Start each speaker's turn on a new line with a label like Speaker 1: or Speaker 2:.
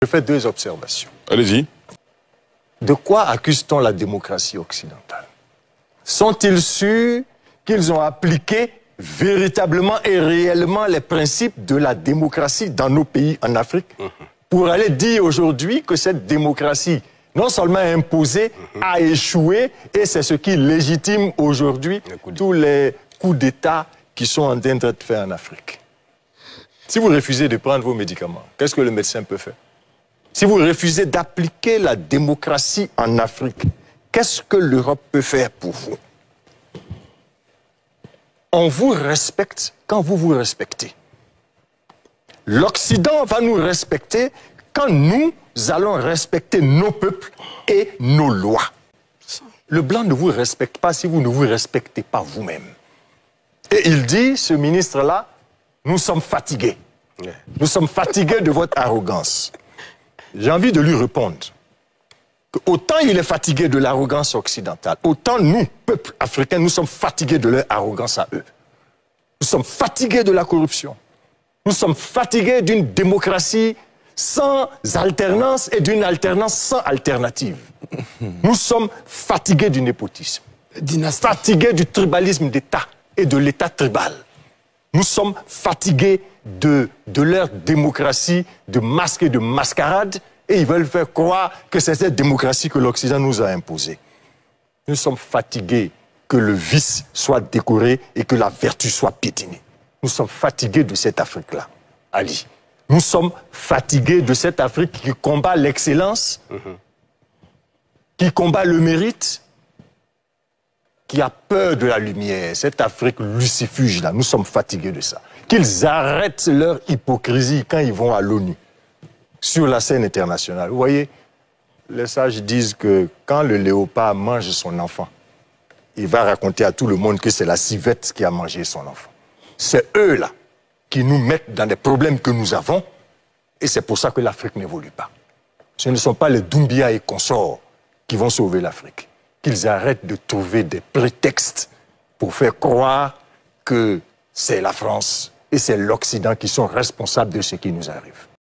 Speaker 1: Je fais deux observations. Allez-y. De quoi accuse-t-on la démocratie occidentale Sont-ils sûrs qu'ils ont appliqué véritablement et réellement les principes de la démocratie dans nos pays en Afrique mhm. pour aller dire aujourd'hui que cette démocratie non seulement imposée, mhm. a échoué et c'est ce qui légitime aujourd'hui tous les coups d'État qui sont en train d'être faire en Afrique. Si vous refusez de prendre vos médicaments, qu'est-ce que le médecin peut faire si vous refusez d'appliquer la démocratie en Afrique, qu'est-ce que l'Europe peut faire pour vous On vous respecte quand vous vous respectez. L'Occident va nous respecter quand nous allons respecter nos peuples et nos lois. Le blanc ne vous respecte pas si vous ne vous respectez pas vous-même. Et il dit, ce ministre-là, nous sommes fatigués. Nous sommes fatigués de votre arrogance. J'ai envie de lui répondre. Que autant il est fatigué de l'arrogance occidentale, autant nous, peuple africain, nous sommes fatigués de leur arrogance à eux. Nous sommes fatigués de la corruption. Nous sommes fatigués d'une démocratie sans alternance et d'une alternance sans alternative. Nous sommes fatigués du népotisme, fatigués du tribalisme d'État et de l'État tribal. Nous sommes fatigués de, leur démocratie de masque et de mascarade et ils veulent faire croire que c'est cette démocratie que l'Occident nous a imposée. Nous sommes fatigués que le vice soit décoré et que la vertu soit piétinée. Nous sommes fatigués de cette Afrique-là, Ali. Nous sommes fatigués de cette Afrique qui combat l'excellence, mhm. qui combat le mérite, qui a peur de la lumière, cette Afrique lucifuge-là, nous sommes fatigués de ça, qu'ils arrêtent leur hypocrisie quand ils vont à l'ONU, sur la scène internationale. Vous voyez, les sages disent que quand le léopard mange son enfant, il va raconter à tout le monde que c'est la civette qui a mangé son enfant. C'est eux, là, qui nous mettent dans les problèmes que nous avons, et c'est pour ça que l'Afrique n'évolue pas. Ce ne sont pas les Doumbia et consorts qui vont sauver l'Afrique. Ils arrêtent de trouver des prétextes pour faire croire que c'est la France et c'est l'Occident qui sont responsables de ce qui nous arrive.